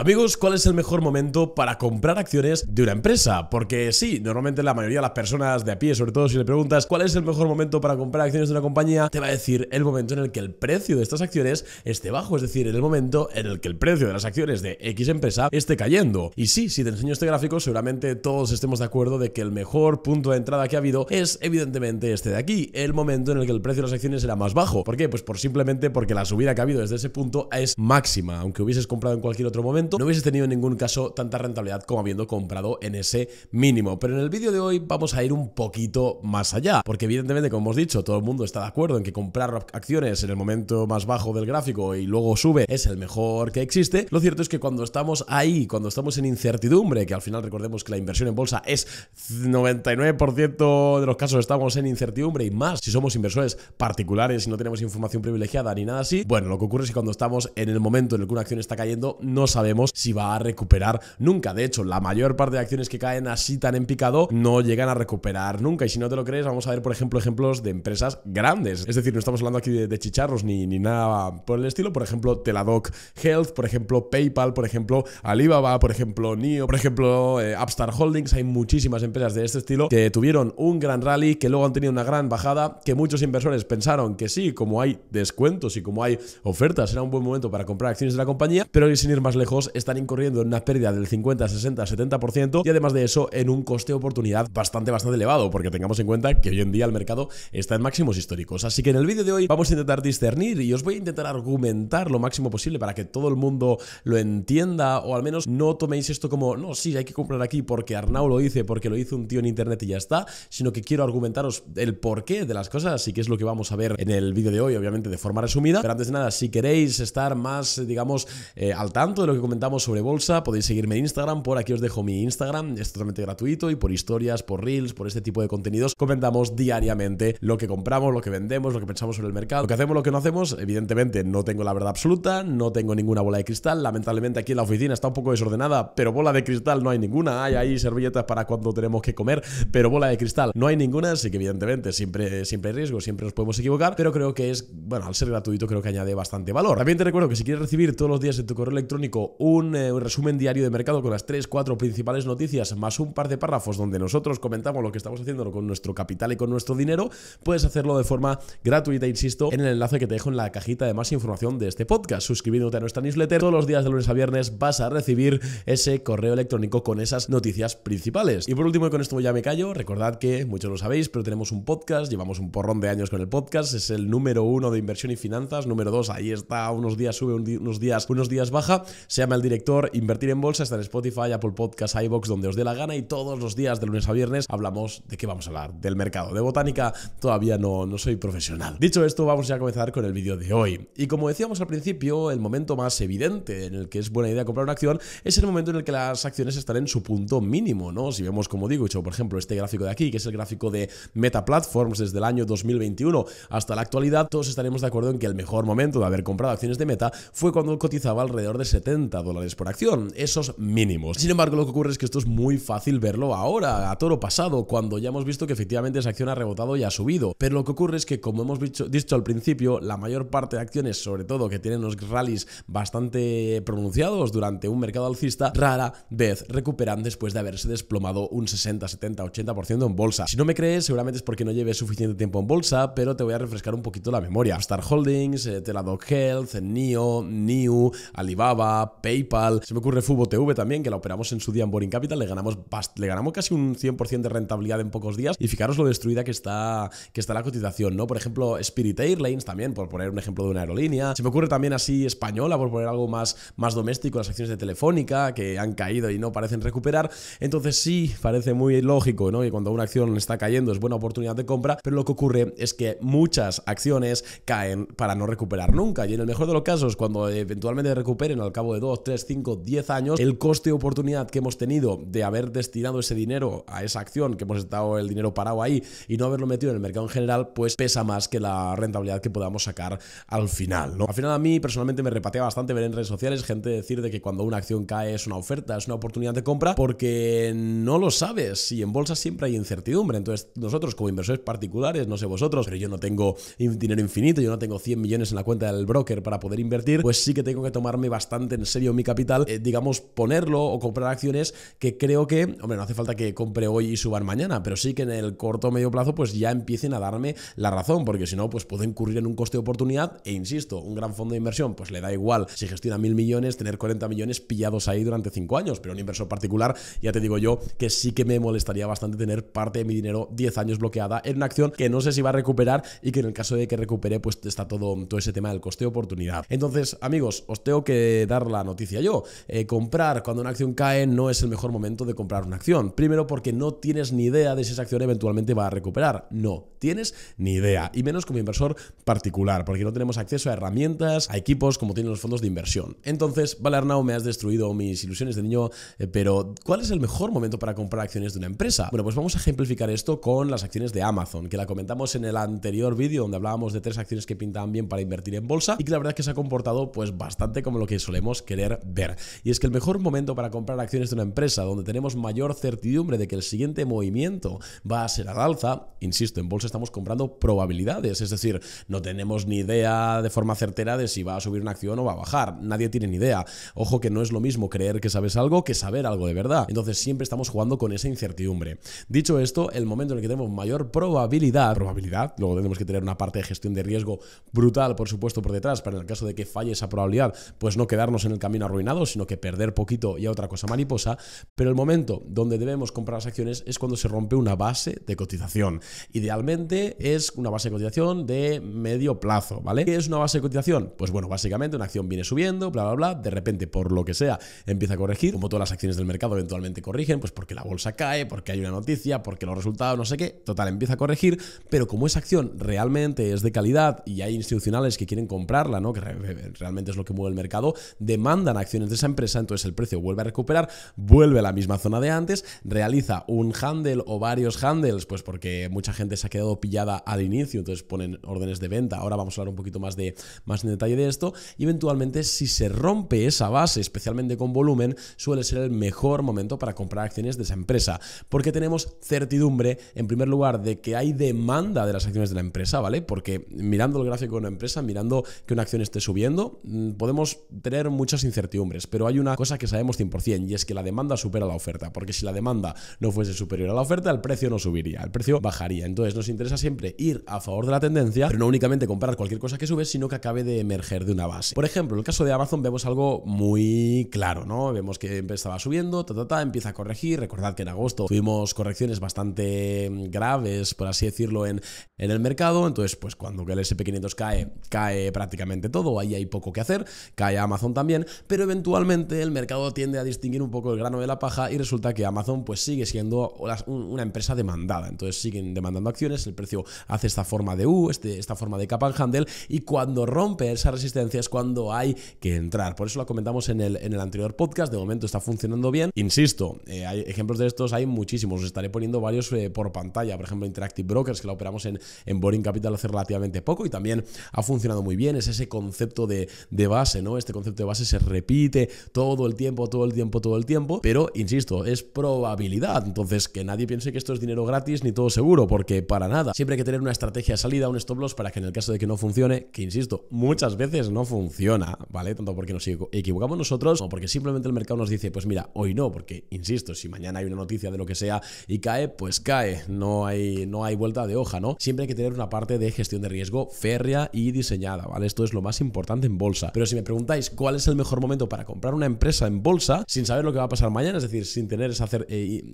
Amigos, ¿cuál es el mejor momento para comprar acciones de una empresa? Porque sí, normalmente la mayoría de las personas de a pie, sobre todo si le preguntas cuál es el mejor momento para comprar acciones de una compañía, te va a decir el momento en el que el precio de estas acciones esté bajo, es decir, el momento en el que el precio de las acciones de X empresa esté cayendo. Y sí, si te enseño este gráfico, seguramente todos estemos de acuerdo de que el mejor punto de entrada que ha habido es evidentemente este de aquí, el momento en el que el precio de las acciones era más bajo. ¿Por qué? Pues por simplemente porque la subida que ha habido desde ese punto es máxima, aunque hubieses comprado en cualquier otro momento no hubiese tenido en ningún caso tanta rentabilidad como habiendo comprado en ese mínimo. Pero en el vídeo de hoy vamos a ir un poquito más allá, porque evidentemente, como hemos dicho, todo el mundo está de acuerdo en que comprar acciones en el momento más bajo del gráfico y luego sube es el mejor que existe. Lo cierto es que cuando estamos ahí, cuando estamos en incertidumbre, que al final recordemos que la inversión en bolsa es 99% de los casos estamos en incertidumbre y más si somos inversores particulares y no tenemos información privilegiada ni nada así, bueno, lo que ocurre es que cuando estamos en el momento en el que una acción está cayendo, no sabemos si va a recuperar nunca. De hecho, la mayor parte de acciones que caen así tan en picado no llegan a recuperar nunca. Y si no te lo crees, vamos a ver, por ejemplo, ejemplos de empresas grandes. Es decir, no estamos hablando aquí de, chicharros ni, ni nada por el estilo. Por ejemplo, Teladoc Health, por ejemplo, PayPal, por ejemplo, Alibaba, por ejemplo, NIO, por ejemplo, Upstar eh, Upstart Holdings. Hay muchísimas empresas de este estilo que tuvieron un gran rally, que luego han tenido una gran bajada, que muchos inversores pensaron que sí, como hay descuentos y como hay ofertas, era un buen momento para comprar acciones de la compañía, pero sin ir más lejos, están incurriendo en una pérdida del 50, 60, 70% y además de eso en un coste oportunidad bastante, bastante elevado, porque tengamos en cuenta que hoy en día el mercado está en máximos históricos. Así que en el vídeo de hoy vamos a intentar discernir y os voy a intentar argumentar lo máximo posible para que todo el mundo lo entienda o al menos no toméis esto como, no, sí, hay que comprar aquí porque Arnau lo hice, porque lo hizo un tío en internet y ya está, sino que quiero argumentaros el porqué de las cosas, y que es lo que vamos a ver en el vídeo de hoy, obviamente de forma resumida. Pero antes de nada, si queréis estar más, digamos, eh, al tanto de lo que comentamos sobre bolsa, podéis seguirme en Instagram, por aquí os dejo mi Instagram, es totalmente gratuito y por historias, por reels, por este tipo de contenidos comentamos diariamente lo que compramos, lo que vendemos, lo que pensamos sobre el mercado, lo que hacemos, lo que no hacemos, evidentemente no tengo la verdad absoluta, no tengo ninguna bola de cristal, lamentablemente aquí en la oficina está un poco desordenada, pero bola de cristal no hay ninguna, hay ahí servilletas para cuando tenemos que comer, pero bola de cristal no hay ninguna, así que evidentemente siempre, siempre hay riesgo, siempre nos podemos equivocar, pero creo que es, bueno, al ser gratuito creo que añade bastante valor. También te recuerdo que si quieres recibir todos los días en tu correo electrónico eh, un, resumen diario de mercado con las tres, cuatro principales noticias, más un par de párrafos donde nosotros comentamos lo que estamos haciendo con nuestro capital y con nuestro dinero, puedes hacerlo de forma gratuita, insisto, en el enlace que te dejo en la cajita de más información de este podcast. Suscribiéndote a nuestra newsletter, todos los días de lunes a viernes vas a recibir ese correo electrónico con esas noticias principales. Y por último, y con esto ya me callo, recordad que muchos lo sabéis, pero tenemos un podcast, llevamos un porrón de años con el podcast, es el número uno de inversión y finanzas, número dos, ahí está, unos días sube, unos días, unos días baja. Se al director, Invertir en Bolsa está en Spotify, Apple Podcasts, iBox, donde os dé la gana y todos los días de lunes a viernes hablamos de qué vamos a hablar, del mercado. De botánica todavía no, no soy profesional. Dicho esto, vamos a comenzar con el vídeo de hoy. Y como decíamos al principio, el momento más evidente en el que es buena idea comprar una acción es el momento en el que las acciones están en su punto mínimo, ¿no? Si vemos, como digo, hecho por ejemplo, este gráfico de aquí, que es el gráfico de Meta Platforms desde el año 2021 hasta la actualidad, todos estaremos de acuerdo en que el mejor momento de haber comprado acciones de Meta fue cuando cotizaba alrededor de 70 dólares por acción, esos mínimos. Sin embargo, lo que ocurre es que esto es muy fácil verlo ahora, a toro pasado, cuando ya hemos visto que efectivamente esa acción ha rebotado y ha subido. Pero lo que ocurre es que, como hemos dicho, al principio, la mayor parte de acciones, sobre todo que tienen unos rallies bastante pronunciados durante un mercado alcista, rara vez recuperan después de haberse desplomado un 60, 70, 80% en bolsa. Si no me crees, seguramente es porque no lleves suficiente tiempo en bolsa, pero te voy a refrescar un poquito la memoria. Star Holdings, eh, Teladoc Health, NIO, NIU, Alibaba, PayPal, se me ocurre FuboTV también, que la operamos en su día en Boring Capital, le ganamos, le ganamos casi un 100% de rentabilidad en pocos días y fijaros lo destruida que está, que está la cotización, ¿no? Por ejemplo, Spirit Airlines también, por poner un ejemplo de una aerolínea, se me ocurre también así española, por poner algo más, más doméstico, las acciones de Telefónica, que han caído y no parecen recuperar, entonces sí, parece muy lógico, ¿no? Que cuando una acción está cayendo es buena oportunidad de compra, pero lo que ocurre es que muchas acciones caen para no recuperar nunca y en el mejor de los casos, cuando eventualmente recuperen al cabo de dos 3, 5, 10 años, el coste de oportunidad que hemos tenido de haber destinado ese dinero a esa acción, que hemos estado el dinero parado ahí y no haberlo metido en el mercado en general, pues pesa más que la rentabilidad que podamos sacar al final, ¿no? Al final a mí personalmente me repatea bastante ver en redes sociales gente decir de que cuando una acción cae es una oferta, es una oportunidad de compra, porque no lo sabes y en bolsa siempre hay incertidumbre. Entonces nosotros como inversores particulares, no sé vosotros, pero yo no tengo dinero infinito, yo no tengo 100 millones en la cuenta del broker para poder invertir, pues sí que tengo que tomarme bastante en serio mi capital, eh, digamos, ponerlo o comprar acciones que creo que, hombre, no hace falta que compre hoy y suban mañana, pero sí que en el corto o medio plazo pues ya empiecen a darme la razón, porque si no, pues puedo incurrir en un coste de oportunidad e insisto, un gran fondo de inversión pues le da igual si gestiona mil millones, tener 40 millones pillados ahí durante 5 años, pero un inversor particular, ya te digo yo, que sí que me molestaría bastante tener parte de mi dinero 10 años bloqueada en una acción que no sé si va a recuperar y que en el caso de que recupere pues está todo, todo ese tema del coste de oportunidad. Entonces, amigos, os tengo que dar la noticia yo. Eh, comprar cuando una acción cae no es el mejor momento de comprar una acción. Primero porque no tienes ni idea de si esa acción eventualmente va a recuperar. No, tienes ni idea. Y menos como inversor particular, porque no tenemos acceso a herramientas, a equipos como tienen los fondos de inversión. Entonces, vale Arnau, me has destruido mis ilusiones de niño, eh, pero ¿cuál es el mejor momento para comprar acciones de una empresa? Bueno, pues vamos a ejemplificar esto con las acciones de Amazon, que la comentamos en el anterior vídeo donde hablábamos de tres acciones que pintaban bien para invertir en bolsa y que la verdad es que se ha comportado pues bastante como lo que solemos que ver. Y es que el mejor momento para comprar acciones de una empresa donde tenemos mayor certidumbre de que el siguiente movimiento va a ser al alza, insisto, en bolsa estamos comprando probabilidades, es decir, no tenemos ni idea de forma certera de si va a subir una acción o va a bajar, nadie tiene ni idea. Ojo que no es lo mismo creer que sabes algo que saber algo de verdad. Entonces siempre estamos jugando con esa incertidumbre. Dicho esto, el momento en el que tenemos mayor probabilidad, probabilidad, luego tenemos que tener una parte de gestión de riesgo brutal, por supuesto, por detrás, para en el caso de que falle esa probabilidad, pues no quedarnos en el camino arruinado, sino que perder poquito y a otra cosa mariposa, pero el momento donde debemos comprar las acciones es cuando se rompe una base de cotización. Idealmente es una base de cotización de medio plazo, ¿vale? ¿Qué es una base de cotización? Pues bueno, básicamente una acción viene subiendo, bla, bla, bla, de repente por lo que sea empieza a corregir, como todas las acciones del mercado eventualmente corrigen, pues porque la bolsa cae, porque hay una noticia, porque los resultados no sé qué, total, empieza a corregir, pero como esa acción realmente es de calidad y hay institucionales que quieren comprarla, ¿no? Que realmente es lo que mueve el mercado, demanda mandan acciones de esa empresa, entonces el precio vuelve a recuperar, vuelve a la misma zona de antes, realiza un handle o varios handles, pues porque mucha gente se ha quedado pillada al inicio, entonces ponen órdenes de venta. Ahora vamos a hablar un poquito más, de, más en detalle de esto. Y eventualmente, si se rompe esa base, especialmente con volumen, suele ser el mejor momento para comprar acciones de esa empresa, porque tenemos certidumbre, en primer lugar, de que hay demanda de las acciones de la empresa, ¿vale? Porque mirando el gráfico de una empresa, mirando que una acción esté subiendo, mm, podemos tener muchas incertidumbres, pero hay una cosa que sabemos 100% y es que la demanda supera la oferta, porque si la demanda no fuese superior a la oferta, el precio no subiría, el precio bajaría. Entonces nos interesa siempre ir a favor de la tendencia, pero no únicamente comprar cualquier cosa que sube, sino que acabe de emerger de una base. Por ejemplo, en el caso de Amazon vemos algo muy claro, ¿no? Vemos que estaba subiendo, ta, ta, ta, empieza a corregir. Recordad que en agosto tuvimos correcciones bastante graves, por así decirlo, en, en el mercado. Entonces, pues cuando el SP500 cae, cae prácticamente todo, ahí hay poco que hacer, cae Amazon también, pero eventualmente el mercado tiende a distinguir un poco el grano de la paja y resulta que Amazon pues sigue siendo una empresa demandada, entonces siguen demandando acciones, el precio hace esta forma de U, este, esta forma de cap and handle y cuando rompe esa resistencia es cuando hay que entrar, por eso lo comentamos en el, en el anterior podcast, de momento está funcionando bien, insisto, eh, hay ejemplos de estos, hay muchísimos, os estaré poniendo varios eh, por pantalla, por ejemplo Interactive Brokers que la operamos en, en Boring Capital hace relativamente poco y también ha funcionado muy bien, es ese concepto de, de base, ¿no? Este concepto de base se repite todo el tiempo, todo el tiempo, todo el tiempo, pero insisto, es probabilidad, entonces que nadie piense que esto es dinero gratis ni todo seguro, porque para nada, siempre hay que tener una estrategia de salida, un stop loss para que en el caso de que no funcione, que insisto, muchas veces no funciona, ¿vale? Tanto porque nos equivocamos nosotros o porque simplemente el mercado nos dice, pues mira, hoy no, porque insisto, si mañana hay una noticia de lo que sea y cae, pues cae, no hay, no hay vuelta de hoja, ¿no? Siempre hay que tener una parte de gestión de riesgo férrea y diseñada, ¿vale? Esto es lo más importante en bolsa. Pero si me preguntáis cuál es el mejor momento para comprar una empresa en bolsa sin saber lo que va a pasar mañana, es decir, sin tener esa, hacer,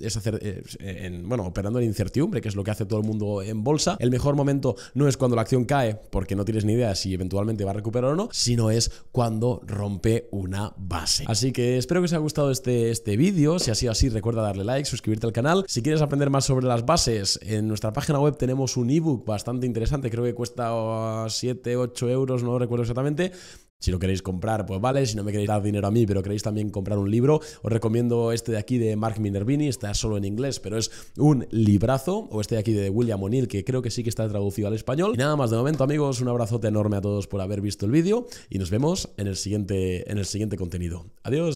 hacer, eh, eh, en, bueno, operando en incertidumbre, que es lo que hace todo el mundo en bolsa. El mejor momento no es cuando la acción cae, porque no tienes ni idea si eventualmente va a recuperar o no, sino es cuando rompe una base. Así que espero que os haya gustado este, este vídeo. Si ha sido así, recuerda darle like, suscribirte al canal. Si quieres aprender más sobre las bases, en nuestra página web tenemos un ebook bastante interesante, creo que cuesta 7, 8 euros, no recuerdo exactamente si lo queréis comprar, pues vale. Si no me queréis dar dinero a mí, pero queréis también comprar un libro, os recomiendo este de aquí de Mark Minervini. Está solo en inglés, pero es un librazo. O este de aquí de William O'Neill, que creo que sí que está traducido al español. Y nada más de momento, amigos. Un abrazote enorme a todos por haber visto el vídeo. Y nos vemos en el siguiente, en el siguiente contenido. Adiós.